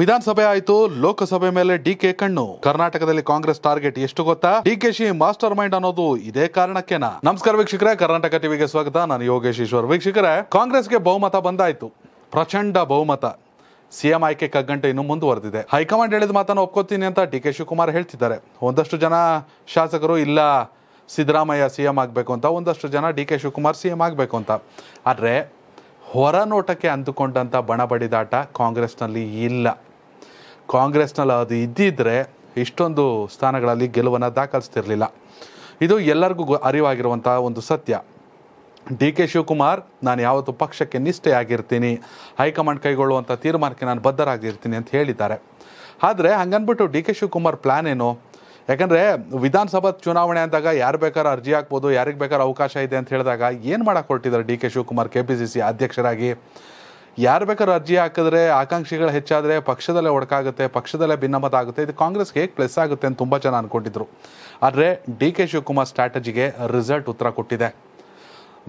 ವಿಧಾನಸಭೆ ಆಯ್ತು ಲೋಕಸಭೆ ಮೇಲೆ ಡಿ ಕೆ ಕಣ್ಣು ಕರ್ನಾಟಕದಲ್ಲಿ ಕಾಂಗ್ರೆಸ್ ಟಾರ್ಗೆಟ್ ಎಷ್ಟು ಗೊತ್ತಾ ಡಿಕೆಶಿ ಮಾಸ್ಟರ್ ಮೈಂಡ್ ಅನ್ನೋದು ಇದೇ ಕಾರಣಕ್ಕೆನಾ ನಮಸ್ಕಾರ ವೀಕ್ಷಕರೇ ಕರ್ನಾಟಕ ಟಿವಿಗೆ ಸ್ವಾಗತ ನಾನು ಯೋಗೇಶ್ ಈಶ್ವರ್ ವೀಕ್ಷಕರೇ ಕಾಂಗ್ರೆಸ್ಗೆ ಬಹುಮತ ಬಂದಾಯ್ತು ಪ್ರಚಂಡ ಬಹುಮತ ಸಿಎಂ ಆಯ್ಕೆ ಕಗ್ಗಂಟೆ ಇನ್ನು ಮುಂದುವರೆದಿದೆ ಹೈಕಮಾಂಡ್ ಹೇಳಿದ ಮಾತನ್ನು ಒಪ್ಕೋತೀನಿ ಅಂತ ಡಿ ಕೆ ಶಿವಕುಮಾರ್ ಹೇಳ್ತಿದ್ದಾರೆ ಒಂದಷ್ಟು ಜನ ಶಾಸಕರು ಇಲ್ಲ ಸಿದ್ದರಾಮಯ್ಯ ಸಿಎಂ ಆಗಬೇಕು ಅಂತ ಒಂದಷ್ಟು ಜನ ಡಿ ಕೆ ಶಿವಕುಮಾರ್ ಸಿಎಂ ಆಗಬೇಕು ಅಂತ ಆದರೆ ಹೊರನೋಟಕ್ಕೆ ಅಂದುಕೊಂಡಂಥ ಬಣ ಬಡಿದಾಟ ಕಾಂಗ್ರೆಸ್ನಲ್ಲಿ ಇಲ್ಲ ಕಾಂಗ್ರೆಸ್ನಲ್ಲಿ ಅದು ಇದ್ದಿದ್ದರೆ ಇಷ್ಟೊಂದು ಸ್ಥಾನಗಳಲ್ಲಿ ಗೆಲುವನ್ನು ದಾಖಲಿಸ್ತಿರಲಿಲ್ಲ ಇದು ಎಲ್ಲರಿಗೂ ಅರಿವಾಗಿರುವಂಥ ಒಂದು ಸತ್ಯ ಡಿ ಕೆ ಶಿವಕುಮಾರ್ ನಾನು ಯಾವತ್ತು ಪಕ್ಷಕ್ಕೆ ನಿಷ್ಠೆ ಆಗಿರ್ತೀನಿ ಹೈಕಮಾಂಡ್ ಕೈಗೊಳ್ಳುವಂಥ ತೀರ್ಮಾನಕ್ಕೆ ನಾನು ಬದ್ಧರಾಗಿರ್ತೀನಿ ಅಂತ ಹೇಳಿದ್ದಾರೆ ಆದರೆ ಹಂಗನ್ಬಿಟ್ಟು ಡಿ ಕೆ ಶಿವಕುಮಾರ್ ಪ್ಲ್ಯಾನ್ ಏನು ಯಾಕಂದರೆ ವಿಧಾನಸಭಾ ಚುನಾವಣೆ ಅಂದಾಗ ಯಾರು ಬೇಕಾದ್ರೂ ಅರ್ಜಿ ಹಾಕ್ಬೋದು ಯಾರಿಗೆ ಬೇಕಾದ್ರೂ ಅವಕಾಶ ಇದೆ ಅಂತ ಹೇಳಿದಾಗ ಏನು ಮಾಡಕ್ಕೆ ಹೊರಟಿದ್ದಾರೆ D K Shivakumar K P C C ಅಧ್ಯಕ್ಷರಾಗಿ ಯಾರು ಬೇಕಾದ್ರೂ ಅರ್ಜಿ ಹಾಕಿದ್ರೆ ಆಕಾಂಕ್ಷಿಗಳು ಹೆಚ್ಚಾದರೆ ಪಕ್ಷದಲ್ಲೇ ಒಡಕಾಗುತ್ತೆ ಪಕ್ಷದಲ್ಲೇ ಭಿನ್ನಮತ ಆಗುತ್ತೆ ಇದು ಕಾಂಗ್ರೆಸ್ಗೆ ಹೇಗೆ ಪ್ಲಸ್ ಆಗುತ್ತೆ ಅಂತ ತುಂಬ ಜನ ಅಂದ್ಕೊಂಡಿದ್ರು ಆದರೆ ಡಿ ಕೆ ಶಿವಕುಮಾರ್ ಸ್ಟ್ರಾಟಜಿಗೆ ರಿಸಲ್ಟ್ ಉತ್ತರ ಕೊಟ್ಟಿದೆ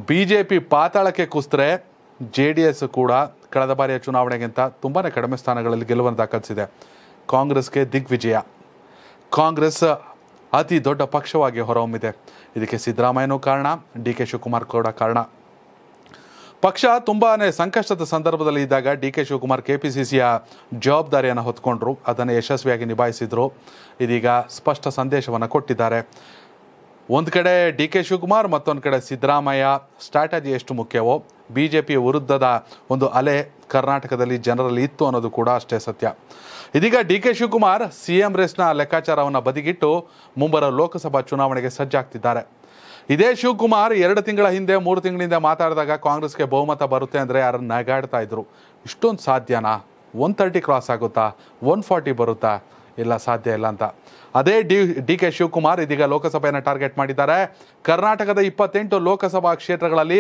ಬಿ ಜೆ ಪಿ ಪಾತಾಳಕ್ಕೆ ಕುಸಿದ್ರೆ ಜೆ ಡಿ ಎಸ್ ಕೂಡ ಕಳೆದ ಬಾರಿಯ ಚುನಾವಣೆಗಿಂತ ತುಂಬಾ ಕಡಿಮೆ ಸ್ಥಾನಗಳಲ್ಲಿ ಗೆಲುವನ್ನು ದಾಖಲಿಸಿದೆ ಕಾಂಗ್ರೆಸ್ಗೆ ದಿಗ್ವಿಜಯ ಕಾಂಗ್ರೆಸ್ ಅತಿ ದೊಡ್ಡ ಪಕ್ಷವಾಗಿ ಹೊರಹೊಮ್ಮಿದೆ ಇದಕ್ಕೆ ಸಿದ್ದರಾಮಯ್ಯನೂ ಕಾರಣ ಡಿ ಕೆ ಶಿವಕುಮಾರ್ ಕೂಡ ಕಾರಣ ಪಕ್ಷ ತುಂಬಾ ಸಂಕಷ್ಟದ ಸಂದರ್ಭದಲ್ಲಿ ಇದ್ದಾಗ ಡಿ ಕೆ ಶಿವಕುಮಾರ್ ಸಿಯ ಜವಾಬ್ದಾರಿಯನ್ನು ಹೊತ್ಕೊಂಡ್ರು ಅದನ್ನು ಯಶಸ್ವಿಯಾಗಿ ನಿಭಾಯಿಸಿದರು ಇದೀಗ ಸ್ಪಷ್ಟ ಸಂದೇಶವನ್ನು ಕೊಟ್ಟಿದ್ದಾರೆ ಒಂದು ಕಡೆ ಡಿ ಕೆ ಶಿವಕುಮಾರ್ ಮತ್ತೊಂದು ಕಡೆ ಸಿದ್ದರಾಮಯ್ಯ ಸ್ಟ್ರಾಟಜಿ ಎಷ್ಟು ಮುಖ್ಯವೋ ಬಿ ಜೆ ಪಿ ವಿರುದ್ಧದ ಒಂದು ಅಲೆ ಕರ್ನಾಟಕದಲ್ಲಿ ಜನರಲ್ಲಿ ಇತ್ತು ಅನ್ನೋದು ಕೂಡ ಅಷ್ಟೇ ಸತ್ಯ ಇದೀಗ D K Shivakumar C M ರೇಸ್ನ ಲೆಕ್ಕಾಚಾರವನ್ನು ಬದಿಗಿಟ್ಟು ಮುಂಬರುವ ಲೋಕಸಭಾ ಚುನಾವಣೆಗೆ ಸಜ್ಜಾಗ್ತಿದ್ದಾರೆ ಇದೇ ಶಿವಕುಮಾರ್ ಎರಡು ತಿಂಗಳ ಹಿಂದೆ ಮೂರು ತಿಂಗಳಿಂದ ಮಾತಾಡಿದಾಗ ಕಾಂಗ್ರೆಸ್ಗೆ ಬಹುಮತ ಬರುತ್ತೆ ಅಂದರೆ ಯಾರನ್ನು ನಗಾಡ್ತಾ ಇದ್ರು ಇಷ್ಟೊಂದು ಸಾಧ್ಯನಾ ಒನ್ ತರ್ಟಿ ಕ್ರಾಸ್ ಆಗುತ್ತಾ ಒನ್ ಫಾರ್ಟಿ ಬರುತ್ತಾ ಇಲ್ಲ ಸಾಧ್ಯ ಇಲ್ಲ ಅಂತ ಅದೇ ಡಿ ಡಿ ಕೆ ಶಿವಕುಮಾರ್ ಇದೀಗ ಲೋಕಸಭೆಯನ್ನು ಟಾರ್ಗೆಟ್ ಮಾಡಿದ್ದಾರೆ ಕರ್ನಾಟಕದ ಇಪ್ಪತ್ತೆಂಟು ಲೋಕಸಭಾ ಕ್ಷೇತ್ರಗಳಲ್ಲಿ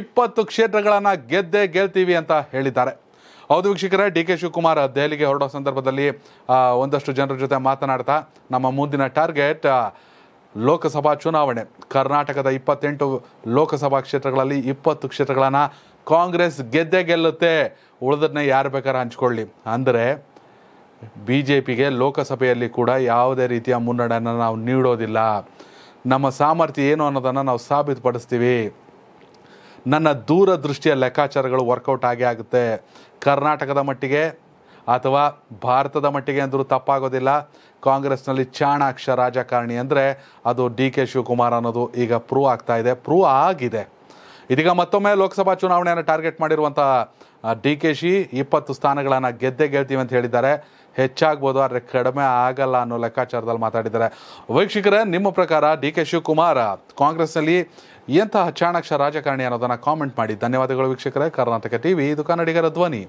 ಇಪ್ಪತ್ತು ಕ್ಷೇತ್ರಗಳನ್ನು ಗೆದ್ದೇ ಗೆಲ್ತೀವಿ ಅಂತ ಹೇಳಿದ್ದಾರೆ ಹೌದು ವೀಕ್ಷಕರೇ ಡಿ ಕೆ ಶಿವಕುಮಾರ್ ದೆಹಲಿಗೆ ಹೊರಡೋ ಸಂದರ್ಭದಲ್ಲಿ ಒಂದಷ್ಟು ಜನರ ಜೊತೆ ಮಾತನಾಡ್ತಾ ನಮ್ಮ ಮುಂದಿನ ಟಾರ್ಗೆಟ್ ಲೋಕಸಭಾ ಚುನಾವಣೆ ಕರ್ನಾಟಕದ ಇಪ್ಪತ್ತೆಂಟು ಲೋಕಸಭಾ ಕ್ಷೇತ್ರಗಳಲ್ಲಿ ಇಪ್ಪತ್ತು ಕ್ಷೇತ್ರಗಳನ್ನು ಕಾಂಗ್ರೆಸ್ ಗೆದ್ದೇ ಗೆಲ್ಲುತ್ತೆ ಉಳಿದನ್ನ ಯಾರು ಬೇಕಾದ್ರೆ ಹಂಚ್ಕೊಳ್ಳಿ ಅಂದರೆ ಬಿ ಜೆ ಪಿಗೆ ಲೋಕಸಭೆಯಲ್ಲಿ ಕೂಡ ಯಾವುದೇ ರೀತಿಯ ಮುನ್ನಡೆಯನ್ನು ನಾವು ನೀಡೋದಿಲ್ಲ ನಮ್ಮ ಸಾಮರ್ಥ್ಯ ಏನು ಅನ್ನೋದನ್ನು ನಾವು ಸಾಬೀತುಪಡಿಸ್ತೀವಿ ನನ್ನ ದೂರದೃಷ್ಟಿಯ ಲೆಕ್ಕಾಚಾರಗಳು ವರ್ಕೌಟ್ ಆಗೇ ಆಗುತ್ತೆ ಕರ್ನಾಟಕದ ಮಟ್ಟಿಗೆ ಅಥವಾ ಭಾರತದ ಮಟ್ಟಿಗೆ ಅಂದರೂ ತಪ್ಪಾಗೋದಿಲ್ಲ ಕಾಂಗ್ರೆಸ್ನಲ್ಲಿ ಚಾಣಾಕ್ಷ ರಾಜಕಾರಣಿ ಅಂದರೆ ಅದು ಡಿ ಕೆ ಶಿವಕುಮಾರ್ ಅನ್ನೋದು ಈಗ ಪ್ರೂವ್ ಆಗ್ತಾ ಇದೆ ಪ್ರೂವ್ ಆಗಿದೆ ಇದೀಗ ಮತ್ತೊಮ್ಮೆ ಲೋಕಸಭಾ ಚುನಾವಣೆಯನ್ನು ಟಾರ್ಗೆಟ್ ಮಾಡಿರುವಂತಹ ಡಿ ಕೆ ಶಿ ಇಪ್ಪತ್ತು ಸ್ಥಾನಗಳನ್ನು ಗೆದ್ದೆ ಗೆಲ್ತೀವಿ ಅಂತ ಹೇಳಿದ್ದಾರೆ ಹೆಚ್ಚಾಗ್ಬೋದು ಆದರೆ ಕಡಿಮೆ ಆಗಲ್ಲ ಅನ್ನೋ ಲೆಕ್ಕಾಚಾರದಲ್ಲಿ ಮಾತಾಡಿದ್ದಾರೆ ವೀಕ್ಷಕರೇ ನಿಮ್ಮ ಪ್ರಕಾರ ಡಿ ಕೆ ಶಿವಕುಮಾರ್ ಕಾಂಗ್ರೆಸ್ನಲ್ಲಿ ಎಂತಹ ಚಾಣಾಕ್ಷ ರಾಜಕಾರಣಿ ಅನ್ನೋದನ್ನು ಕಾಮೆಂಟ್ ಮಾಡಿ ಧನ್ಯವಾದಗಳು ವೀಕ್ಷಕರೇ ಕರ್ನಾಟಕ ಟಿವಿ ಇದು ಕನ್ನಡಿಗರ ಧ್ವನಿ